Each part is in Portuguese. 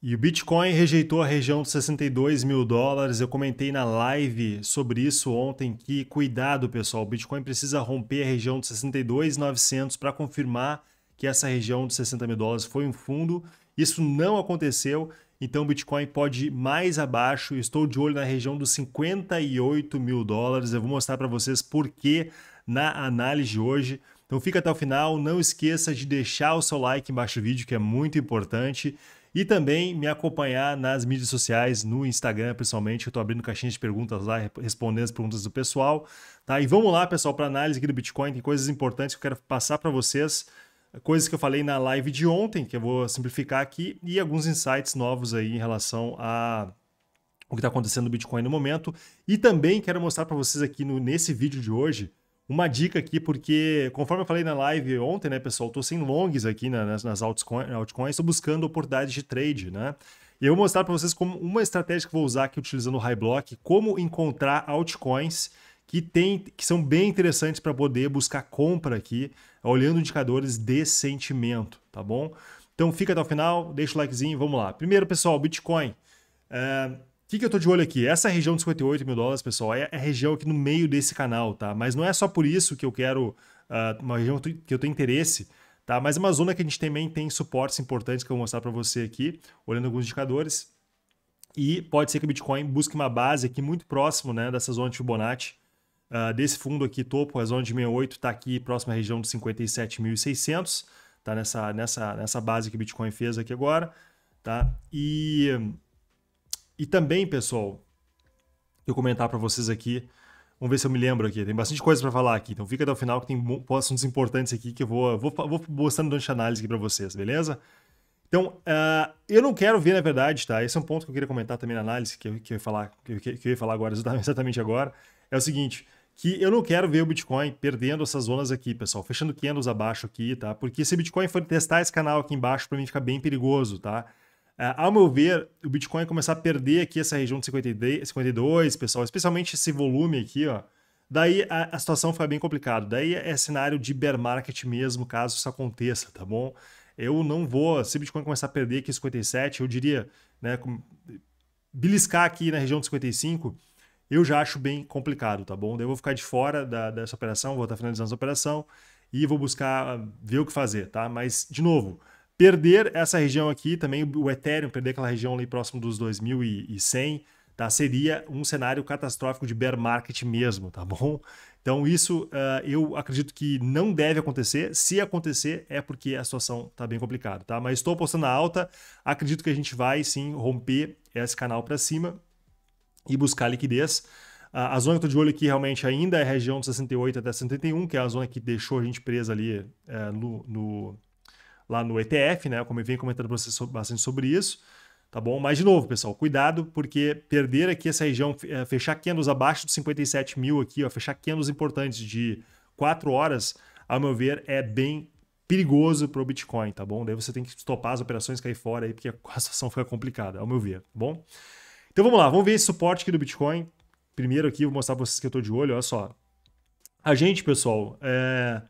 E o Bitcoin rejeitou a região dos 62 mil dólares. Eu comentei na live sobre isso ontem que cuidado, pessoal. O Bitcoin precisa romper a região dos 62,900 para confirmar que essa região dos 60 mil dólares foi um fundo. Isso não aconteceu. Então o Bitcoin pode ir mais abaixo. estou de olho na região dos 58 mil dólares. Eu vou mostrar para vocês por que na análise de hoje. Então fica até o final. Não esqueça de deixar o seu like embaixo do vídeo, que é muito importante e também me acompanhar nas mídias sociais, no Instagram, principalmente. Eu estou abrindo caixinha de perguntas lá, respondendo as perguntas do pessoal. Tá? E vamos lá, pessoal, para análise aqui do Bitcoin. Tem coisas importantes que eu quero passar para vocês. Coisas que eu falei na live de ontem, que eu vou simplificar aqui, e alguns insights novos aí em relação a o que está acontecendo no Bitcoin no momento. E também quero mostrar para vocês aqui no, nesse vídeo de hoje uma dica aqui, porque conforme eu falei na live ontem, né, pessoal, estou tô sem longs aqui né, nas, nas altcoins, estou tô buscando oportunidades de trade, né? E eu vou mostrar para vocês como uma estratégia que eu vou usar aqui utilizando o High Block, como encontrar altcoins que, tem, que são bem interessantes para poder buscar compra aqui, olhando indicadores de sentimento, tá bom? Então fica até o final, deixa o likezinho, vamos lá. Primeiro, pessoal, Bitcoin. É, que, que eu tô de olho aqui? Essa região de 58 mil dólares, pessoal, é a é região aqui no meio desse canal, tá? Mas não é só por isso que eu quero uh, uma região que eu tenho interesse, tá? Mas é uma zona que a gente também tem suportes importantes que eu vou mostrar para você aqui, olhando alguns indicadores. E pode ser que o Bitcoin busque uma base aqui muito próximo né, dessa zona de Fibonacci, uh, desse fundo aqui topo, a zona de 68 está aqui próxima à região dos 57.600, tá nessa, nessa, nessa base que o Bitcoin fez aqui agora, tá? E e também, pessoal, eu comentar para vocês aqui. Vamos ver se eu me lembro aqui. Tem bastante coisa para falar aqui. Então fica até o final que tem assuntos importantes aqui que eu vou, vou, vou mostrando durante a análise aqui para vocês, beleza? Então, uh, eu não quero ver, na verdade, tá? Esse é um ponto que eu queria comentar também na análise, que eu, que eu ia, falar, que eu, que eu ia falar agora, exatamente agora. É o seguinte, que eu não quero ver o Bitcoin perdendo essas zonas aqui, pessoal, fechando candles abaixo aqui, tá? Porque se o Bitcoin for testar esse canal aqui embaixo, para mim fica bem perigoso, tá? É, ao meu ver, o Bitcoin começar a perder aqui essa região de 52, pessoal, especialmente esse volume aqui, ó. Daí a, a situação fica bem complicada. Daí é cenário de bear market mesmo, caso isso aconteça, tá bom? Eu não vou, se o Bitcoin começar a perder aqui 57, eu diria, né, beliscar aqui na região de 55, eu já acho bem complicado, tá bom? Daí eu vou ficar de fora da, dessa operação, vou estar finalizando essa operação e vou buscar ver o que fazer, tá? Mas, de novo, perder essa região aqui, também o Ethereum perder aquela região ali próximo dos 2100, tá? Seria um cenário catastrófico de bear market mesmo, tá bom? Então isso uh, eu acredito que não deve acontecer. Se acontecer, é porque a situação está bem complicada, tá? Mas estou apostando na alta. Acredito que a gente vai sim romper esse canal para cima e buscar liquidez. Uh, a zona que eu estou de olho aqui realmente ainda é a região de 68 até 71, que é a zona que deixou a gente presa ali uh, no, no lá no ETF, né? Como eu venho comentando para vocês bastante sobre isso. Tá bom? Mas, de novo, pessoal, cuidado, porque perder aqui essa região, é, fechar candles abaixo dos 57 mil aqui, ó, fechar candles importantes de 4 horas, ao meu ver, é bem perigoso para o Bitcoin, tá bom? Daí você tem que topar as operações, cair fora aí, porque a situação fica complicada, ao meu ver, tá bom? Então vamos lá, vamos ver esse suporte aqui do Bitcoin. Primeiro aqui, vou mostrar para vocês que eu estou de olho, olha só. A gente, pessoal, é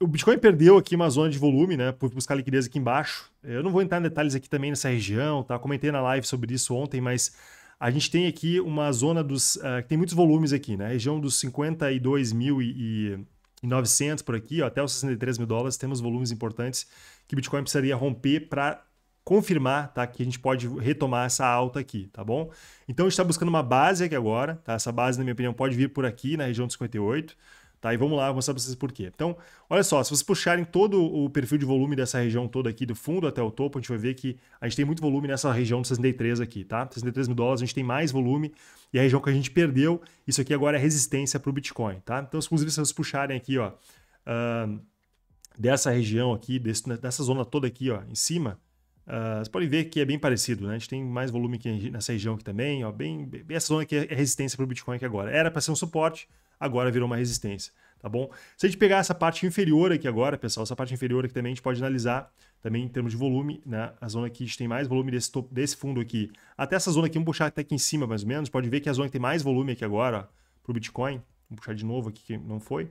o Bitcoin perdeu aqui uma zona de volume, né? Por buscar liquidez aqui embaixo. Eu não vou entrar em detalhes aqui também nessa região, tá? Comentei na live sobre isso ontem, mas a gente tem aqui uma zona dos. Uh, tem muitos volumes aqui, né? Região dos 52 mil e, e 900 por aqui, ó, até os 63 mil dólares, temos volumes importantes que o Bitcoin precisaria romper para confirmar, tá? Que a gente pode retomar essa alta aqui, tá bom? Então a gente está buscando uma base aqui agora, tá? Essa base, na minha opinião, pode vir por aqui, na região dos 58. Tá, e vamos lá, vou mostrar para vocês por quê. Então, olha só, se vocês puxarem todo o perfil de volume dessa região toda aqui, do fundo até o topo, a gente vai ver que a gente tem muito volume nessa região de 63 aqui, tá? 63 mil dólares, a gente tem mais volume, e a região que a gente perdeu, isso aqui agora é resistência para o Bitcoin, tá? Então, inclusive, se vocês puxarem aqui, ó, uh, dessa região aqui, desse, dessa zona toda aqui, ó, em cima, uh, vocês podem ver que é bem parecido, né? A gente tem mais volume aqui nessa região aqui também, ó, bem, bem essa zona aqui é resistência para o Bitcoin aqui agora. Era para ser um suporte, agora virou uma resistência, tá bom? Se a gente pegar essa parte inferior aqui agora, pessoal, essa parte inferior aqui também a gente pode analisar também em termos de volume, né? A zona que a gente tem mais volume desse, topo, desse fundo aqui, até essa zona aqui, vamos puxar até aqui em cima mais ou menos, pode ver que a zona que tem mais volume aqui agora, para o Bitcoin, vamos puxar de novo aqui que não foi,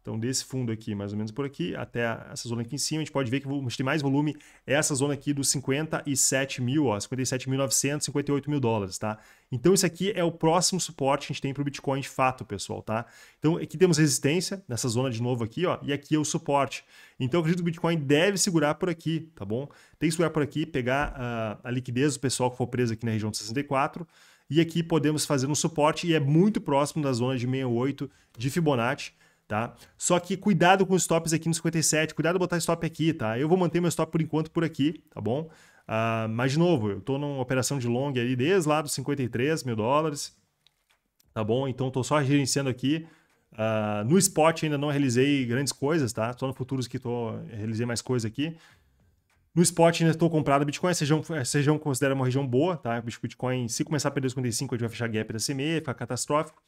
então, desse fundo aqui, mais ou menos por aqui, até essa zona aqui em cima, a gente pode ver que a gente tem mais volume, é essa zona aqui dos 57 mil, 57.900, 58 mil dólares, tá? Então, esse aqui é o próximo suporte que a gente tem para o Bitcoin de fato, pessoal, tá? Então, aqui temos resistência, nessa zona de novo aqui, ó, e aqui é o suporte. Então, acredito que o Bitcoin deve segurar por aqui, tá bom? Tem que segurar por aqui, pegar a, ah, a liquidez do pessoal que for preso aqui na região de 64, e aqui podemos fazer um suporte e é muito próximo da zona de 68 de Fibonacci, tá? Só que cuidado com os stops aqui no 57, cuidado botar stop aqui, tá? Eu vou manter meu stop por enquanto por aqui, tá bom? Uh, mas, de novo, eu tô numa operação de long ali desde lá dos 53 mil dólares, tá bom? Então, tô só gerenciando aqui. Uh, no spot ainda não realizei grandes coisas, tá? Só no futuros que tô, realizei mais coisas aqui. No spot ainda estou comprado Bitcoin, essa região, essa região considera uma região boa, tá? Bitcoin, se começar a perder os 55, a gente vai fechar gap da CME, fica catastrófico.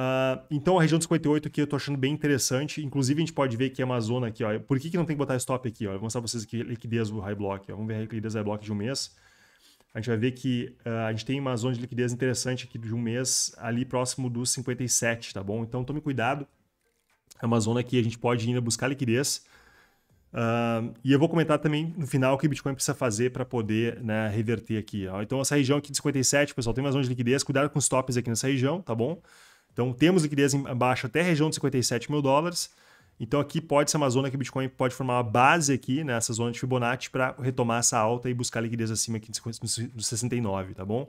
Ah, então a região dos 58 aqui eu tô achando bem interessante. Inclusive a gente pode ver que é uma zona aqui, ó. Por que, que não tem que botar stop aqui? Ó? Eu vou mostrar pra vocês aqui a liquidez do high block. Ó. Vamos ver a liquidez do high block de um mês. A gente vai ver que uh, a gente tem uma zona de liquidez interessante aqui de um mês ali próximo dos 57, tá bom? Então tome cuidado. É uma zona que a gente pode ainda buscar liquidez. Uh, e eu vou comentar também no final o que o Bitcoin precisa fazer para poder né, reverter aqui. Ó. Então, essa região aqui de 57, pessoal, tem uma zona de liquidez. Cuidado com os tops aqui nessa região, tá bom? Então temos liquidez em baixo até a região de 57 mil dólares. Então aqui pode ser uma zona que o Bitcoin pode formar uma base aqui nessa né, zona de Fibonacci para retomar essa alta e buscar liquidez acima aqui dos 69, tá bom?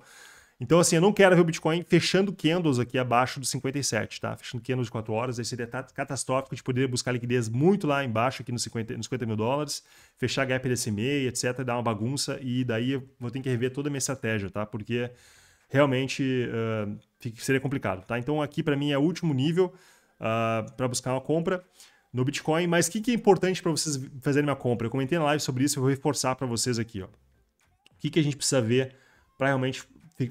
Então assim, eu não quero ver o Bitcoin fechando candles aqui abaixo dos 57, tá? Fechando candles de 4 horas, aí seria catastrófico de poder buscar liquidez muito lá embaixo aqui nos 50, nos 50 mil dólares, fechar gap desse meio, etc, dar uma bagunça e daí eu vou ter que rever toda a minha estratégia, tá? Porque realmente uh, seria complicado, tá? Então aqui para mim é o último nível uh, ah, para buscar uma compra no Bitcoin. Mas o que, que, é importante para vocês fazerem uma compra? Eu comentei na live sobre isso, eu vou reforçar para vocês aqui, ó. O que, que a gente precisa ver para realmente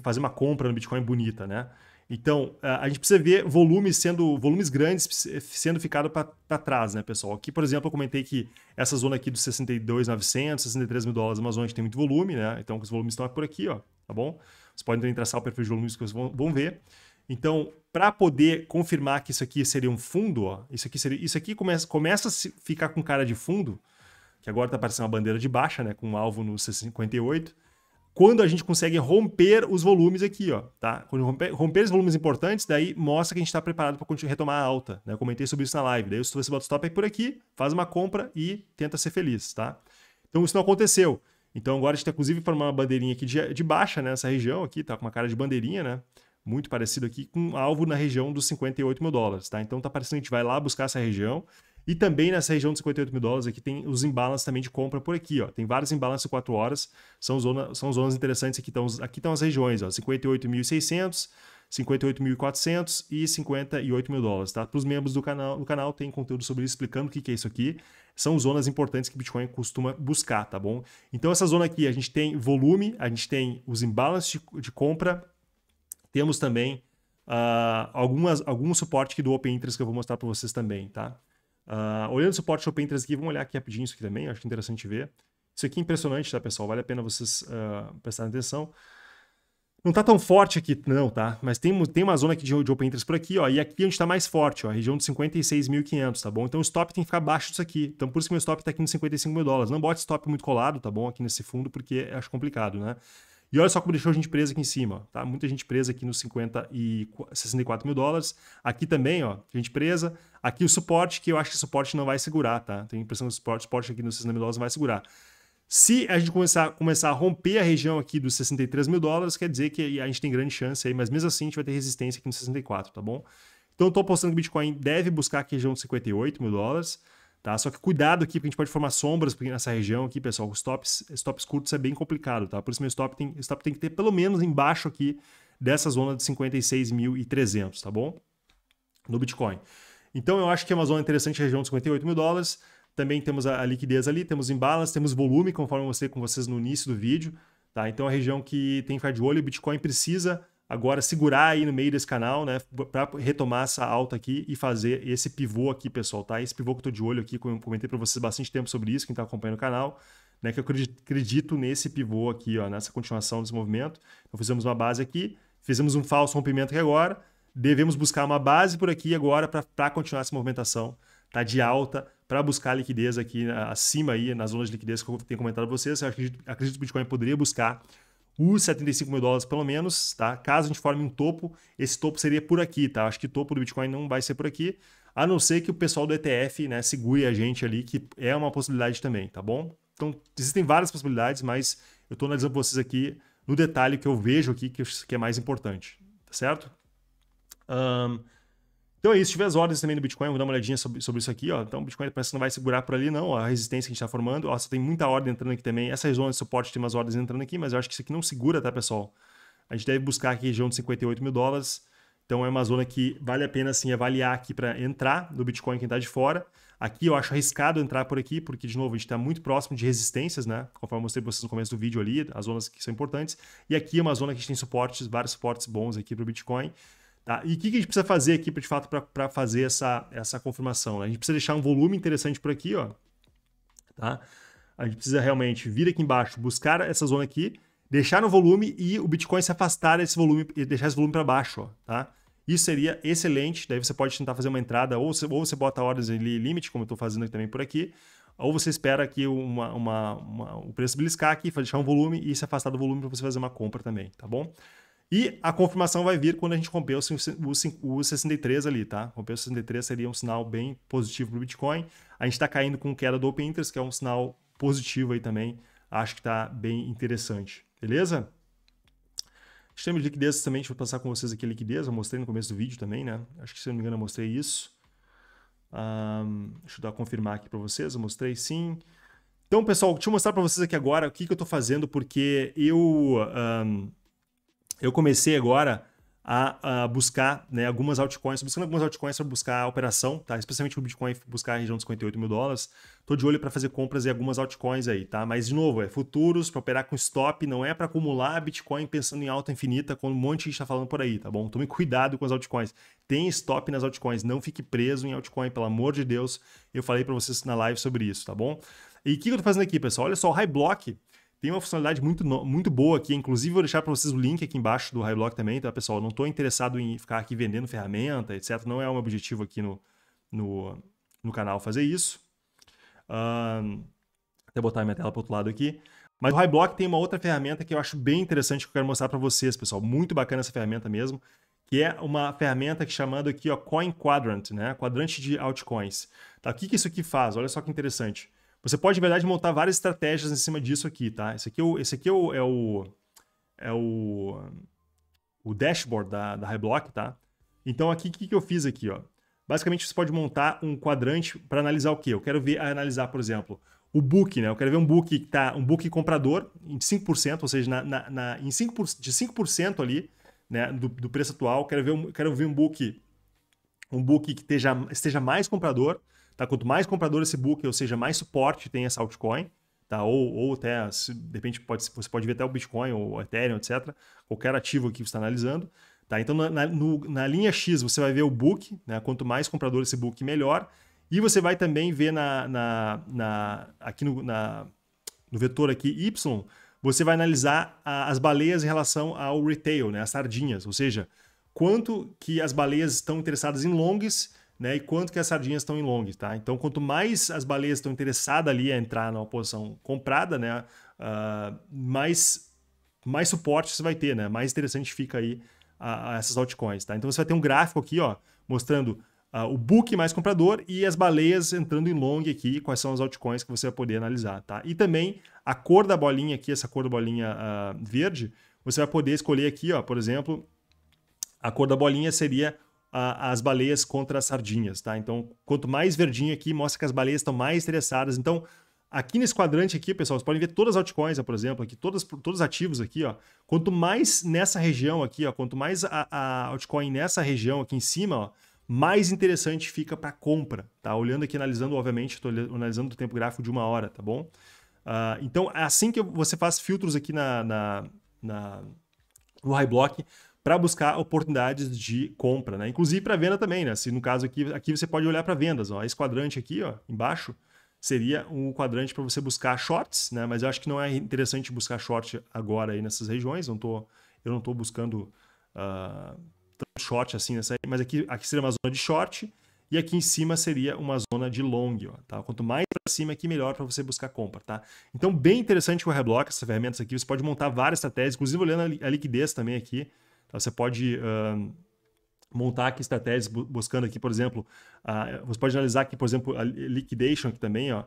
fazer uma compra no Bitcoin bonita, né? Então, a gente precisa ver volumes sendo volumes grandes sendo ficado para trás, né, pessoal? Aqui, por exemplo, eu comentei que essa zona aqui dos 62.900, 63 mil dólares, é uma zona que tem muito volume, né? Então, os volumes estão por aqui, ó, tá bom? Vocês podem traçar o perfil de volumes que vocês vão, vão ver. Então, para poder confirmar que isso aqui seria um fundo, ó, isso aqui seria, isso aqui começa, começa a ficar com cara de fundo, que agora está aparecendo uma bandeira de baixa, né, com um alvo no 58. Quando a gente consegue romper os volumes aqui, ó, tá? Quando romper, romper os volumes importantes, daí mostra que a gente está preparado para retomar a alta, né? Eu comentei sobre isso na live. Daí você bota stop aí é por aqui, faz uma compra e tenta ser feliz, tá? Então isso não aconteceu. Então agora a gente está inclusive para uma bandeirinha aqui de, de baixa né, nessa né? região aqui, tá com uma cara de bandeirinha, né? Muito parecido aqui com alvo na região dos 58 mil dólares, tá? Então tá parecendo que a gente vai lá buscar essa região. E também nessa região dos 58 mil dólares aqui tem os imbalances também de compra por aqui, ó. Tem vários imbalances de 4 horas, são, zona, são zonas interessantes aqui. Estão, aqui estão as regiões, ó, 58.600, 58.400 e 58 mil dólares, tá? Para os membros do canal, do canal tem conteúdo sobre isso, explicando o que, que é isso aqui são zonas importantes que o Bitcoin costuma buscar, tá bom? Então essa zona aqui a gente tem volume, a gente tem os imbalances de, de compra, temos também uh, algumas, algum suporte aqui do Open Interest que eu vou mostrar para vocês também, tá? Uh, olhando o suporte do Open Interest aqui, vamos olhar aqui rapidinho isso aqui também, acho interessante ver. Isso aqui é impressionante, tá, pessoal? Vale a pena vocês uh, prestarem atenção. Não tá tão forte aqui, não, tá? Mas tem, tem uma zona aqui de, de open interest por aqui, ó. E aqui a é gente tá mais forte, ó. Região de 56.500, tá bom? Então o stop tem que ficar abaixo disso aqui. Então por isso que meu stop tá aqui nos 55 mil dólares. Não bote stop muito colado, tá bom? Aqui nesse fundo, porque acho complicado, né? E olha só como deixou a gente presa aqui em cima, ó, tá? Muita gente presa aqui nos 50 e 64 mil dólares. Aqui também, ó, gente presa. Aqui o suporte, que eu acho que o suporte não vai segurar, tá? Tenho a impressão que o suporte, suporte aqui nos 60 mil dólares não vai segurar. Se a gente começar, começar a romper a região aqui dos 63 mil dólares, quer dizer que a gente tem grande chance aí, mas mesmo assim a gente vai ter resistência aqui nos 64, tá bom? Então eu tô apostando que o Bitcoin deve buscar aqui a região dos 58 mil dólares, tá? Só que cuidado aqui, porque a gente pode formar sombras nessa região aqui, pessoal. os stops, stops curtos é bem complicado, tá? Por isso meu stop tem, stop tem que ter pelo menos embaixo aqui dessa zona de 56.300, tá bom? No Bitcoin. Então eu acho que é uma zona interessante a região dos 58 mil dólares. Também temos a, a liquidez ali, temos imbalance, temos volume, conforme eu mostrei com vocês no início do vídeo. Tá? Então, a região que tem que ficar de olho, o Bitcoin precisa agora segurar aí no meio desse canal, né, para retomar essa alta aqui e fazer esse pivô aqui, pessoal, tá? Esse pivô que eu estou de olho aqui, como eu comentei para vocês bastante tempo sobre isso, quem está acompanhando o canal, né, que eu acredito nesse pivô aqui, ó, nessa continuação desse movimento. Então fizemos uma base aqui, fizemos um falso rompimento aqui agora, devemos buscar uma base por aqui agora para continuar essa movimentação, tá? De alta para buscar liquidez aqui né, acima aí, nas zonas de liquidez que eu tenho comentado para vocês. Eu acredito, acredito que o Bitcoin poderia buscar os 75 mil dólares pelo menos, tá? Caso a gente forme um topo, esse topo seria por aqui, tá? Acho que o topo do Bitcoin não vai ser por aqui, a não ser que o pessoal do ETF, né, segure a gente ali, que é uma possibilidade também, tá bom? Então, existem várias possibilidades, mas eu estou analisando para vocês aqui no detalhe que eu vejo aqui que, é mais importante, tá certo? Um, então é isso, se tiver as ordens também do Bitcoin, vou dar uma olhadinha sobre, sobre isso aqui, ó. Então o Bitcoin parece que não vai segurar por ali não, a resistência que a gente tá formando. Ó, tem muita ordem entrando aqui também. Essas zonas de suporte tem umas ordens entrando aqui, mas eu acho que isso aqui não segura, tá, pessoal? A gente deve buscar aqui região de 58 mil dólares. Então é uma zona que vale a pena, assim, avaliar aqui para entrar no Bitcoin quem está de fora. Aqui eu acho arriscado entrar por aqui, porque, de novo, a gente está muito próximo de resistências, né? Conforme eu mostrei para vocês no começo do vídeo ali, as zonas que são importantes. E aqui é uma zona que a gente tem suportes, vários suportes bons aqui para o Bitcoin. Tá? E o que, que, a gente precisa fazer aqui, de fato, para fazer essa, essa confirmação? Né? A gente precisa deixar um volume interessante por aqui, ó. Tá? A gente precisa realmente vir aqui embaixo, buscar essa zona aqui, deixar no volume e o Bitcoin se afastar desse volume e deixar esse volume para baixo, ó, tá? Isso seria excelente, daí você pode tentar fazer uma entrada, ou você, ou você bota ordens ali limite, como eu estou fazendo também por aqui, ou você espera aqui uma, uma, uma, o preço beliscar aqui, deixar um volume e se afastar do volume para você fazer uma compra também, tá bom? E a confirmação vai vir quando a gente romper o, o, 63 ali, tá? Romper o 63 seria um sinal bem positivo para o Bitcoin. A gente está caindo com queda do Open Interest, que é um sinal positivo aí também. Acho que está bem interessante, beleza? A de liquidez também, deixa eu passar com vocês aqui a liquidez. Eu mostrei no começo do vídeo também, né? Acho que se eu não me engano eu mostrei isso. Um, deixa eu dar confirmar aqui para vocês, eu mostrei sim. Então, pessoal, deixa eu mostrar para vocês aqui agora o que, que eu estou fazendo, porque eu... Um, eu comecei agora a, a buscar né, algumas altcoins, buscando algumas altcoins para buscar a operação, tá? Especialmente o Bitcoin buscar a região dos 58 mil dólares. Tô de olho para fazer compras em algumas altcoins aí, tá? Mas, de novo, é futuros para operar com stop, não é para acumular Bitcoin pensando em alta infinita, como um monte de gente está falando por aí, tá bom? Tome cuidado com as altcoins. Tem stop nas altcoins, não fique preso em altcoin, pelo amor de Deus. Eu falei para vocês na live sobre isso, tá bom? E o que, que eu tô fazendo aqui, pessoal? Olha só, o High Block tem uma funcionalidade muito, muito boa aqui, inclusive vou deixar para vocês o link aqui embaixo do Highblock também, tá, pessoal? Não estou interessado em ficar aqui vendendo ferramenta, etc. Não é o meu objetivo aqui no, no, no canal fazer isso. Uh, até botar minha tela para outro lado aqui. Mas o Highblock tem uma outra ferramenta que eu acho bem interessante que eu quero mostrar para vocês, pessoal. Muito bacana essa ferramenta mesmo, que é uma ferramenta que chamando aqui ó, Coin Quadrant, né? Quadrante de altcoins. Tá, o que, que isso aqui faz? Olha só que interessante. Você pode, na verdade, montar várias estratégias em cima disso aqui, tá? Esse aqui, é o, esse aqui é o, é o, é o, o dashboard da, da Reblock, tá? Então, aqui, o que, que eu fiz aqui, ó? Basicamente, você pode montar um quadrante para analisar o quê? Eu quero ver, analisar, por exemplo, o book, né? Eu quero ver um book que tá, um book comprador em 5%, ou seja, na, na, na, em 5%, de 5% ali, né, do, do preço atual. Quero ver, um, quero ver um book, um book que esteja, esteja mais comprador. Tá? Quanto mais comprador esse book, ou seja, mais suporte tem essa altcoin, tá? ou, ou até, se, de repente, pode, você pode ver até o Bitcoin ou Ethereum, etc. Qualquer ativo que você está analisando. Tá? Então, na, na, no, na, linha X, você vai ver o book, né? quanto mais comprador esse book, melhor. E você vai também ver na, na, na aqui no, no vetor aqui Y, você vai analisar a, as baleias em relação ao retail, né? as sardinhas, ou seja, quanto que as baleias estão interessadas em longs né, e quanto que as sardinhas estão em long, tá? Então, quanto mais as baleias estão interessadas ali a entrar numa posição comprada, né, uh, mais, mais suporte você vai ter, né? Mais interessante fica aí a, a essas altcoins, tá? Então, você vai ter um gráfico aqui, ó, mostrando uh, o book mais comprador e as baleias entrando em long aqui, quais são as altcoins que você vai poder analisar, tá? E também a cor da bolinha aqui, essa cor da bolinha uh, verde, você vai poder escolher aqui, ó, por exemplo, a cor da bolinha seria a, as baleias contra as sardinhas, tá? Então, quanto mais verdinho aqui, mostra que as baleias estão mais interessadas. Então, aqui nesse quadrante aqui, pessoal, vocês podem ver todas as altcoins, por exemplo, aqui, todas, todos ativos aqui, ó. Quanto mais nessa região aqui, ó, quanto mais a, a altcoin nessa região aqui em cima, ó, mais interessante fica para compra, tá? Olhando aqui, analisando, obviamente, estou analisando o tempo gráfico de uma hora, tá bom? Uh, então, é assim que você faz filtros aqui na, na, na no high block, para buscar oportunidades de compra, né? Inclusive para venda também, né? Se no caso aqui, aqui você pode olhar para vendas, ó, esse quadrante aqui, ó, embaixo, seria um quadrante para você buscar shorts, né? Mas eu acho que não é interessante buscar short agora aí nessas regiões, não tô, eu não estou buscando uh, tanto short assim nessa, aí, mas aqui, aqui seria uma zona de short e aqui em cima seria uma zona de long, ó, tá? Quanto mais para cima aqui, melhor para você buscar compra, tá? Então, bem interessante o Reblock, essas ferramentas aqui, você pode montar várias estratégias, inclusive olhando a liquidez também aqui, Tá? Você pode uh, montar aqui estratégias buscando aqui, por exemplo, uh, você pode analisar aqui, por exemplo, a liquidation aqui também, ó,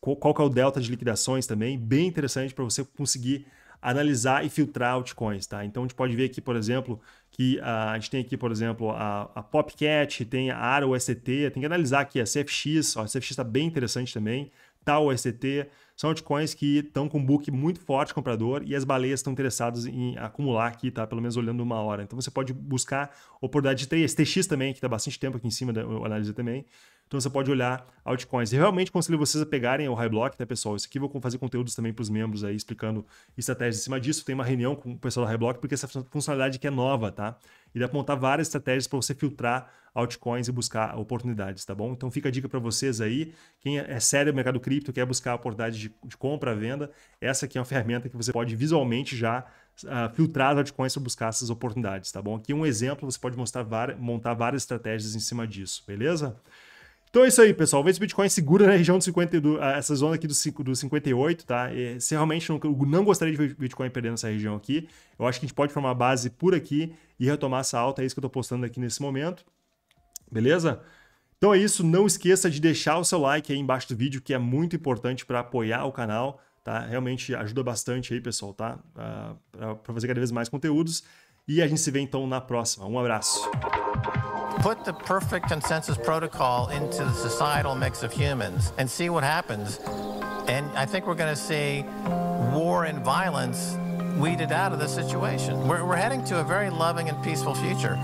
qual que é o delta de liquidações também, bem interessante para você conseguir analisar e filtrar altcoins, tá? Então a gente pode ver aqui, por exemplo, que a, a gente tem aqui, por exemplo, a, a Popcat, tem a ARA, UST, tem que analisar aqui a CFX, ó, a CFX está bem interessante também, tal ST, são altcoins que estão com um book muito forte comprador e as baleias estão interessadas em acumular aqui, tá? Pelo menos olhando uma hora. Então você pode buscar oportunidade de três. TX também, que está bastante tempo aqui em cima da né? análise também. Então você pode olhar altcoins. E realmente conselho vocês a pegarem o High Block, tá, pessoal? Isso aqui eu vou fazer conteúdos também para os membros aí, explicando estratégias em cima disso. Tem uma reunião com o pessoal da High Block, porque essa funcionalidade aqui é nova, tá? E dá para montar várias estratégias para você filtrar altcoins e buscar oportunidades, tá bom? Então fica a dica para vocês aí. Quem é, é sério no mercado cripto, quer buscar oportunidades de, de compra, venda, essa aqui é uma ferramenta que você pode visualmente já uh, filtrar as altcoins para buscar essas oportunidades, tá bom? Aqui um exemplo, você pode mostrar montar várias estratégias em cima disso, beleza? Então é isso aí, pessoal. Vê se o Bitcoin segura na região do 50, do, essa zona aqui dos do 58, tá? E, se realmente não, não gostaria de ver o Bitcoin perdendo essa região aqui, eu acho que a gente pode formar base por aqui e retomar essa alta. É isso que eu tô postando aqui nesse momento. Beleza? Então é isso. Não esqueça de deixar o seu like aí embaixo do vídeo, que é muito importante para apoiar o canal, tá? Realmente ajuda bastante aí, pessoal, tá? Uh, ah, para fazer cada vez mais conteúdos. E a gente se vê então na próxima. Um abraço. put the perfect consensus protocol into the societal mix of humans and see what happens. And I think we're going to see war and violence weeded out of the situation. We're, we're heading to a very loving and peaceful future.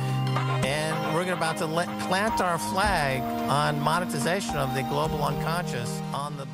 And we're about to let, plant our flag on monetization of the global unconscious on the